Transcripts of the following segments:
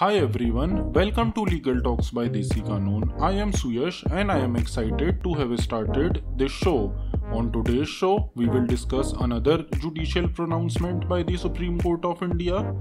Hi everyone, welcome to Legal Talks by Desi Kanon. I am Suyash and I am excited to have started this show. On today's show, we will discuss another judicial pronouncement by the Supreme Court of India,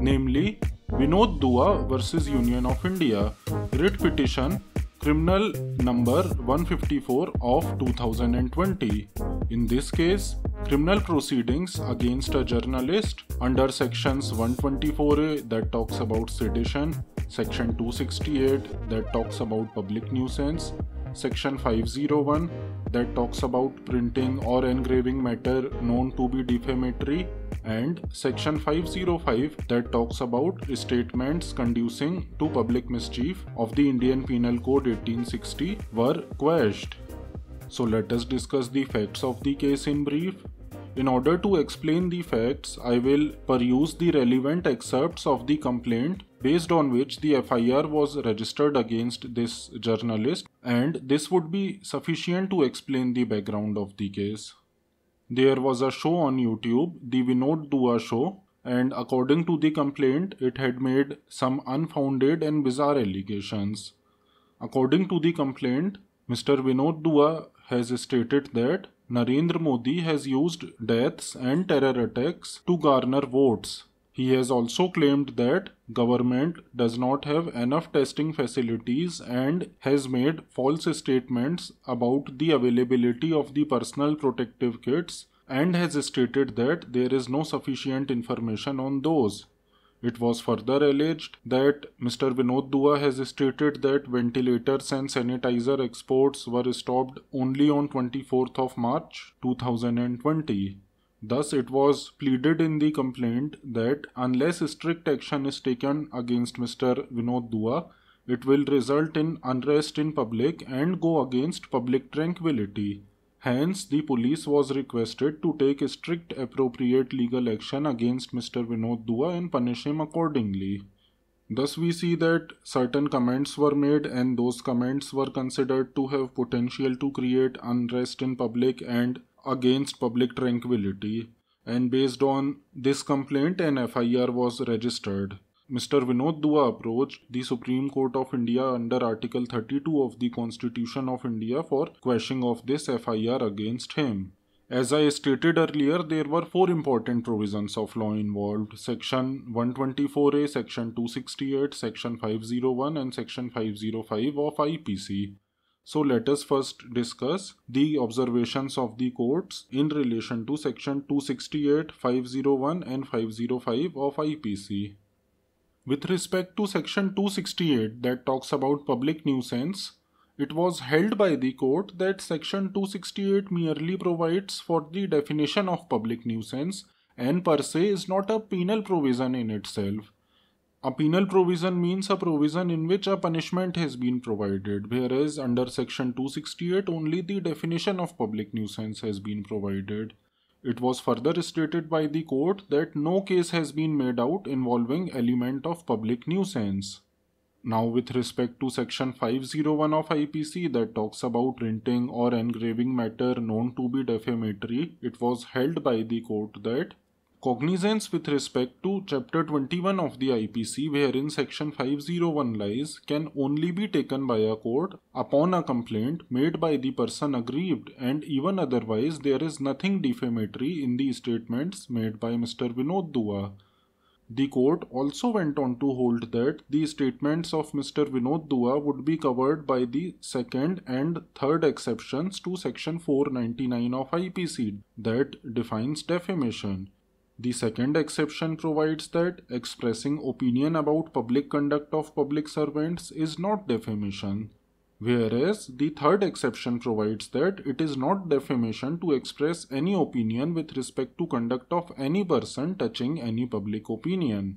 namely Vinod Dua versus Union of India, writ petition criminal number 154 of 2020. In this case, criminal proceedings against a journalist under sections 124A that talks about sedition, section 268 that talks about public nuisance, section 501 that talks about printing or engraving matter known to be defamatory and section 505 that talks about statements conducing to public mischief of the Indian Penal Code 1860 were quashed. So let us discuss the facts of the case in brief. In order to explain the facts, I will peruse the relevant excerpts of the complaint based on which the FIR was registered against this journalist, and this would be sufficient to explain the background of the case. There was a show on YouTube, the Vinod Dua show, and according to the complaint, it had made some unfounded and bizarre allegations. According to the complaint, Mr. Vinod Dua has stated that Narendra Modi has used deaths and terror attacks to garner votes he has also claimed that government does not have enough testing facilities and has made false statements about the availability of the personal protective kits and has stated that there is no sufficient information on those. It was further alleged that Mr. Vinod Dua has stated that ventilators and sanitizer exports were stopped only on 24th of March 2020. Thus, it was pleaded in the complaint that unless strict action is taken against Mr. Vinod Dua, it will result in unrest in public and go against public tranquility. Hence, the police was requested to take strict appropriate legal action against Mr. Vinod Dua and punish him accordingly. Thus, we see that certain comments were made, and those comments were considered to have potential to create unrest in public and against public tranquility, and based on this complaint, an FIR was registered. Mr. Vinod Dua approached the Supreme Court of India under Article 32 of the Constitution of India for quashing of this FIR against him. As I stated earlier, there were four important provisions of law involved Section 124A, Section 268, Section 501, and Section 505 of IPC. So let us first discuss the observations of the courts in relation to section 268, 501 and 505 of IPC. With respect to section 268 that talks about public nuisance, it was held by the court that section 268 merely provides for the definition of public nuisance and per se is not a penal provision in itself. A penal provision means a provision in which a punishment has been provided, whereas under section 268 only the definition of public nuisance has been provided. It was further stated by the court that no case has been made out involving element of public nuisance. Now with respect to section 501 of IPC that talks about printing or engraving matter known to be defamatory, it was held by the court that cognizance with respect to chapter 21 of the IPC wherein section 501 lies can only be taken by a court upon a complaint made by the person aggrieved and even otherwise there is nothing defamatory in the statements made by Mr. Vinod Dua. The court also went on to hold that the statements of Mr. Vinod Dua would be covered by the second and third exceptions to section 499 of IPC that defines defamation. The second exception provides that expressing opinion about public conduct of public servants is not defamation, whereas the third exception provides that it is not defamation to express any opinion with respect to conduct of any person touching any public opinion.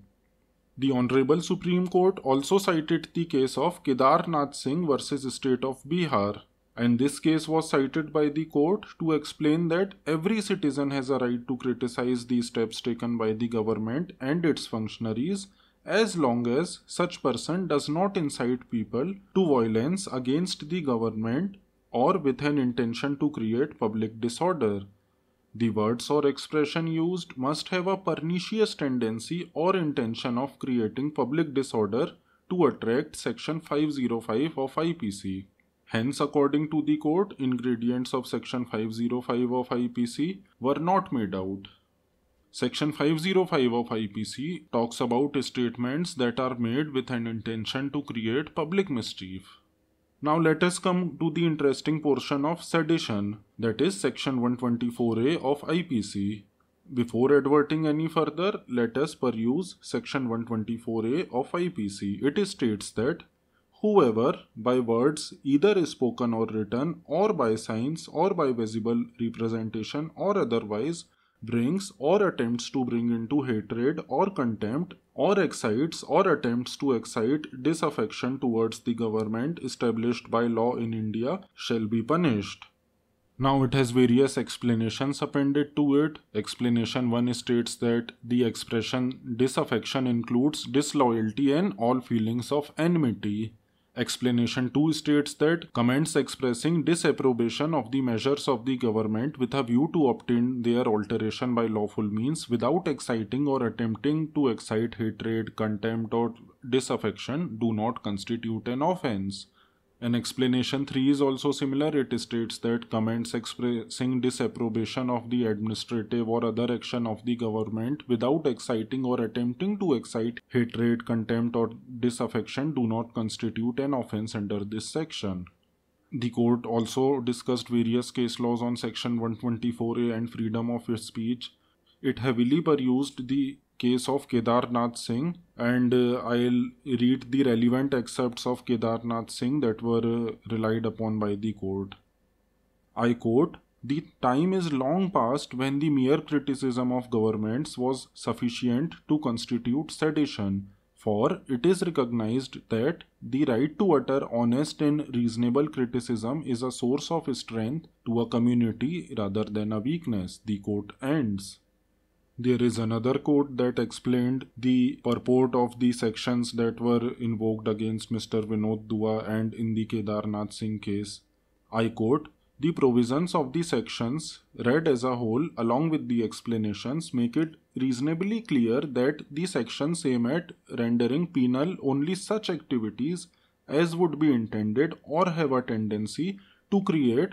The Honorable Supreme Court also cited the case of Kedar Nath Singh versus State of Bihar, and this case was cited by the court to explain that every citizen has a right to criticize the steps taken by the government and its functionaries as long as such person does not incite people to violence against the government or with an intention to create public disorder. The words or expression used must have a pernicious tendency or intention of creating public disorder to attract section 505 of IPC. Hence, according to the court, ingredients of Section 505 of IPC were not made out. Section 505 of IPC talks about statements that are made with an intention to create public mischief. Now let us come to the interesting portion of sedition, that is Section 124A of IPC. Before adverting any further, let us peruse Section 124A of IPC. It states that whoever by words either spoken or written or by signs or by visible representation or otherwise brings or attempts to bring into hatred or contempt or excites or attempts to excite disaffection towards the government established by law in India shall be punished. Now it has various explanations appended to it. Explanation 1 states that the expression disaffection includes disloyalty and all feelings of enmity. Explanation 2 states that comments expressing disapprobation of the measures of the government with a view to obtain their alteration by lawful means without exciting or attempting to excite hatred, contempt, or disaffection do not constitute an offense. In explanation 3 is also similar. It states that comments expressing disapprobation of the administrative or other action of the government without exciting or attempting to excite hatred, contempt, or disaffection do not constitute an offense under this section. The court also discussed various case laws on section 124A and freedom of speech. It heavily perused the case of Kedarnath Singh and uh, I'll read the relevant excerpts of Kedarnath Singh that were uh, relied upon by the court. I quote The time is long past when the mere criticism of governments was sufficient to constitute sedition, for it is recognized that the right to utter honest and reasonable criticism is a source of strength to a community rather than a weakness. The court ends. There is another quote that explained the purport of the sections that were invoked against Mr. Vinod Dua and in the Kedarnath Singh case. I quote, the provisions of the sections, read as a whole along with the explanations, make it reasonably clear that the sections aim at rendering penal only such activities as would be intended or have a tendency to create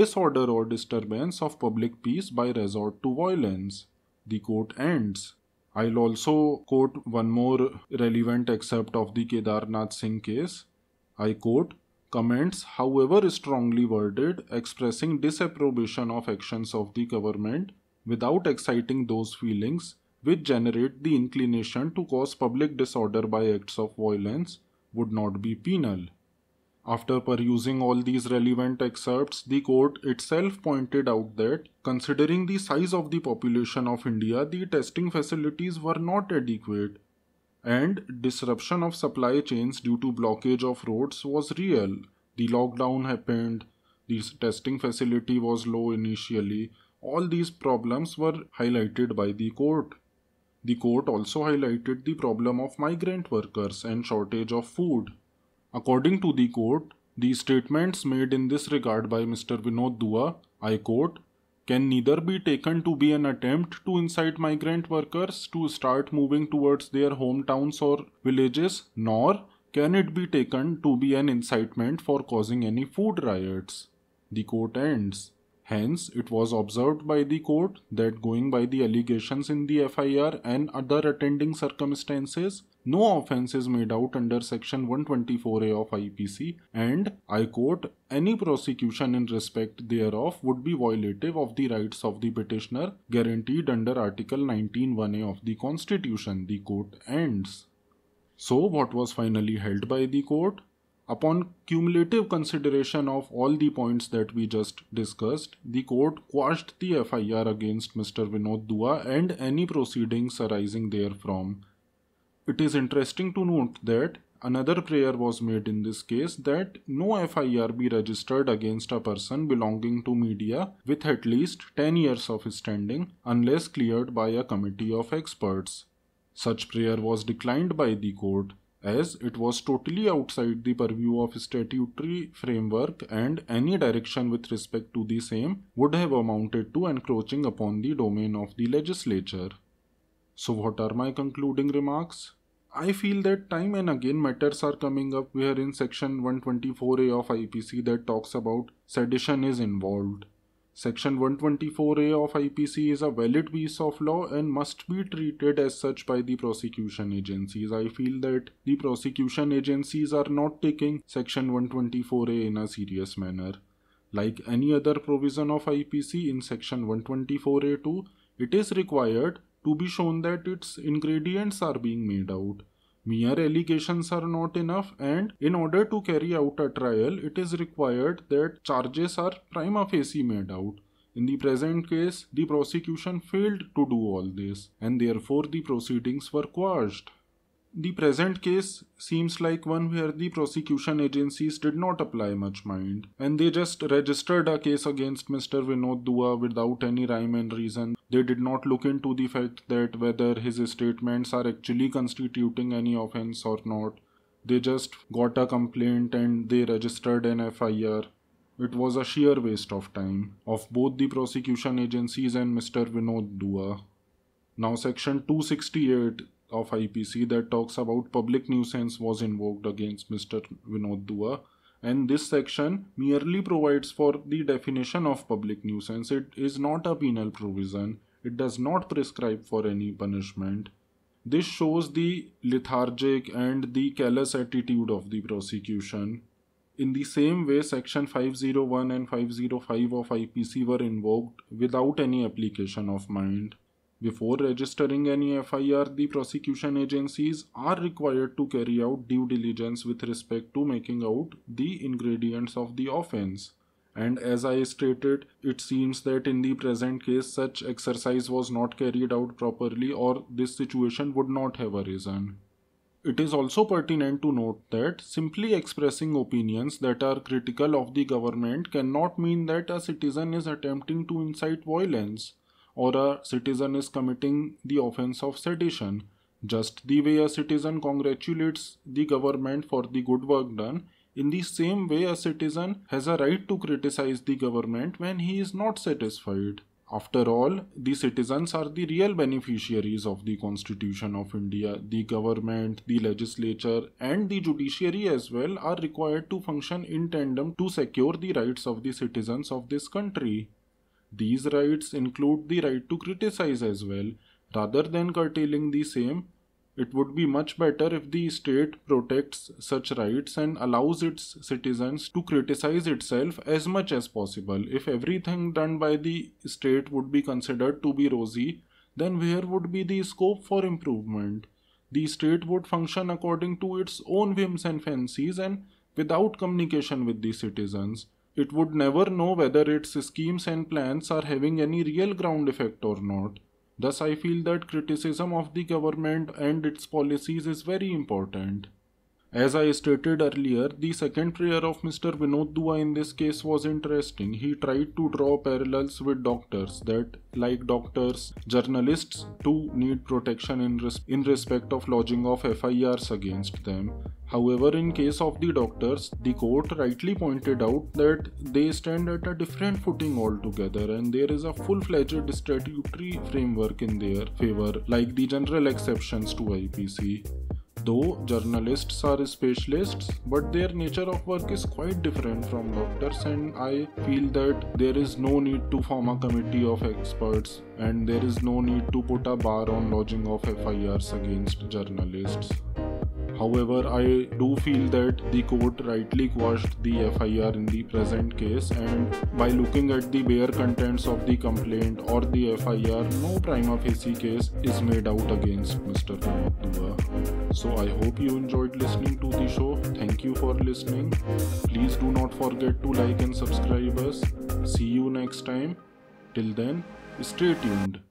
disorder or disturbance of public peace by resort to violence the quote ends. I'll also quote one more relevant excerpt of the Kedarnath Singh case. I quote, comments, however strongly worded, expressing disapprobation of actions of the government without exciting those feelings which generate the inclination to cause public disorder by acts of violence would not be penal. After perusing all these relevant excerpts, the court itself pointed out that, considering the size of the population of India, the testing facilities were not adequate, and disruption of supply chains due to blockage of roads was real. The lockdown happened, the testing facility was low initially. All these problems were highlighted by the court. The court also highlighted the problem of migrant workers and shortage of food. According to the court, the statements made in this regard by Mr. Vinod Dua, I quote, can neither be taken to be an attempt to incite migrant workers to start moving towards their hometowns or villages, nor can it be taken to be an incitement for causing any food riots. The court ends. Hence, it was observed by the court that going by the allegations in the FIR and other attending circumstances, no offence is made out under section 124A of IPC and, I quote, any prosecution in respect thereof would be violative of the rights of the petitioner guaranteed under article 19.1a of the constitution, the court ends. So what was finally held by the court? Upon cumulative consideration of all the points that we just discussed, the court quashed the FIR against Mr. Vinod Dua and any proceedings arising therefrom. It is interesting to note that another prayer was made in this case that no FIR be registered against a person belonging to media with at least 10 years of standing unless cleared by a committee of experts. Such prayer was declined by the court as it was totally outside the purview of statutory framework and any direction with respect to the same would have amounted to encroaching upon the domain of the legislature. So, what are my concluding remarks? I feel that time and again matters are coming up where in section 124a of IPC that talks about sedition is involved. Section 124A of IPC is a valid piece of law and must be treated as such by the prosecution agencies. I feel that the prosecution agencies are not taking Section 124A in a serious manner. Like any other provision of IPC in Section 124A2, it is required to be shown that its ingredients are being made out. Mere allegations are not enough, and in order to carry out a trial, it is required that charges are prima facie made out. In the present case, the prosecution failed to do all this, and therefore the proceedings were quashed. The present case seems like one where the prosecution agencies did not apply much mind and they just registered a case against Mr. Vinod Dua without any rhyme and reason. They did not look into the fact that whether his statements are actually constituting any offense or not. They just got a complaint and they registered an FIR. It was a sheer waste of time of both the prosecution agencies and Mr. Vinod Dua. Now, section 268 of IPC that talks about public nuisance was invoked against Mr. Vinod Dua and this section merely provides for the definition of public nuisance. It is not a penal provision. It does not prescribe for any punishment. This shows the lethargic and the callous attitude of the prosecution. In the same way, section 501 and 505 of IPC were invoked without any application of mind. Before registering any FIR, the prosecution agencies are required to carry out due diligence with respect to making out the ingredients of the offense. And as I stated, it seems that in the present case, such exercise was not carried out properly, or this situation would not have arisen. It is also pertinent to note that simply expressing opinions that are critical of the government cannot mean that a citizen is attempting to incite violence or a citizen is committing the offense of sedition. Just the way a citizen congratulates the government for the good work done, in the same way a citizen has a right to criticize the government when he is not satisfied. After all, the citizens are the real beneficiaries of the Constitution of India. The government, the legislature, and the judiciary as well are required to function in tandem to secure the rights of the citizens of this country. These rights include the right to criticize as well. Rather than curtailing the same, it would be much better if the state protects such rights and allows its citizens to criticize itself as much as possible. If everything done by the state would be considered to be rosy, then where would be the scope for improvement? The state would function according to its own whims and fancies and without communication with the citizens it would never know whether its schemes and plans are having any real ground effect or not. Thus, I feel that criticism of the government and its policies is very important. As I stated earlier, the second prayer of Mr. Vinod Dua in this case was interesting. He tried to draw parallels with doctors that, like doctors, journalists too need protection in, res- in respect of lodging of FIRs against them. However, in case of the doctors, the court rightly pointed out that they stand at a different footing altogether and there is a full fledged statutory framework in their favor, like the general exceptions to IPC. Though journalists are specialists, but their nature of work is quite different from doctors, and I feel that there is no need to form a committee of experts and there is no need to put a bar on lodging of FIRs against journalists. However, I do feel that the court rightly quashed the FIR in the present case, and by looking at the bare contents of the complaint or the FIR, no prima facie case is made out against Mr. Pramod Dua. So I hope you enjoyed listening to the show. Thank you for listening. Please do not forget to like and subscribe us. See you next time. Till then, stay tuned.